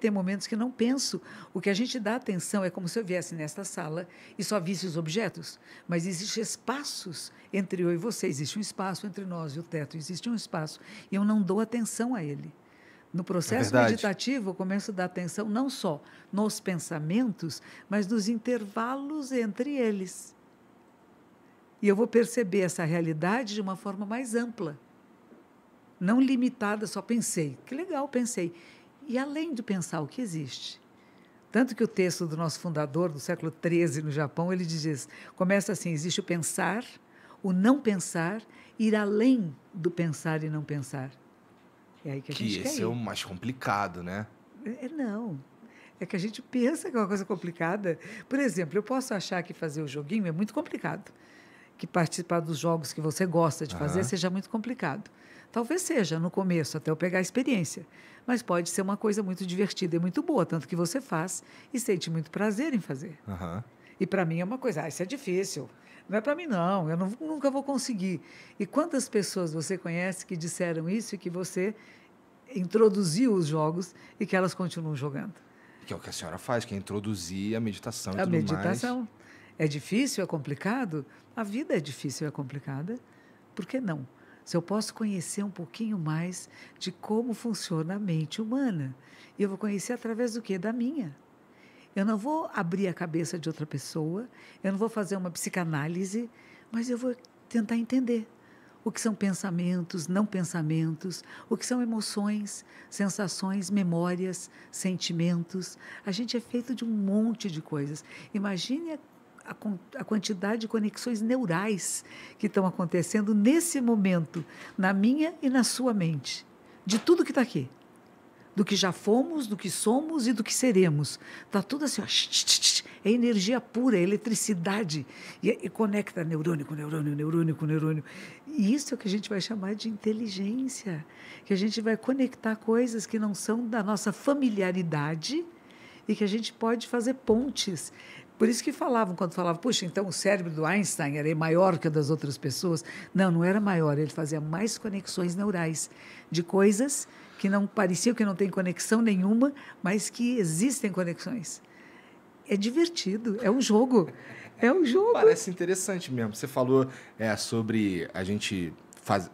Tem momentos que não penso. O que a gente dá atenção é como se eu viesse nesta sala e só visse os objetos. Mas existem espaços entre eu e você, existe um espaço entre nós e o teto, existe um espaço. E eu não dou atenção a ele. No processo é meditativo, eu começo a dar atenção não só nos pensamentos, mas nos intervalos entre eles. E eu vou perceber essa realidade de uma forma mais ampla, não limitada, só pensei. Que legal, pensei e além de pensar o que existe. Tanto que o texto do nosso fundador, do século XIII, no Japão, ele diz: começa assim, existe o pensar, o não pensar, ir além do pensar e não pensar. É aí que a que gente esse é o mais complicado, né? É, é, não. É que a gente pensa que é uma coisa complicada. Por exemplo, eu posso achar que fazer o joguinho é muito complicado que participar dos jogos que você gosta de fazer uhum. seja muito complicado. Talvez seja no começo, até eu pegar a experiência. Mas pode ser uma coisa muito divertida e muito boa, tanto que você faz e sente muito prazer em fazer. Uhum. E para mim é uma coisa, ah, isso é difícil. Não é para mim, não, eu não, nunca vou conseguir. E quantas pessoas você conhece que disseram isso e que você introduziu os jogos e que elas continuam jogando? Que é o que a senhora faz, que é introduzir a meditação e a tudo meditação. mais. A meditação. É difícil? É complicado? A vida é difícil e é complicada. Por que não? Se eu posso conhecer um pouquinho mais de como funciona a mente humana. E eu vou conhecer através do quê? Da minha. Eu não vou abrir a cabeça de outra pessoa, eu não vou fazer uma psicanálise, mas eu vou tentar entender o que são pensamentos, não pensamentos, o que são emoções, sensações, memórias, sentimentos. A gente é feito de um monte de coisas. Imagine a, a quantidade de conexões neurais que estão acontecendo nesse momento, na minha e na sua mente, de tudo que está aqui. Do que já fomos, do que somos e do que seremos. Está tudo assim, ó, é energia pura, é eletricidade. E, é, e conecta neurônio com neurônio, neurônio com neurônio. E isso é o que a gente vai chamar de inteligência. Que a gente vai conectar coisas que não são da nossa familiaridade e que a gente pode fazer pontes. Por isso que falavam, quando falavam, puxa, então o cérebro do Einstein era maior que o das outras pessoas. Não, não era maior, ele fazia mais conexões neurais de coisas que não pareciam que não tem conexão nenhuma, mas que existem conexões. É divertido, é um jogo. É um jogo. Parece interessante mesmo. Você falou é, sobre a gente fazer.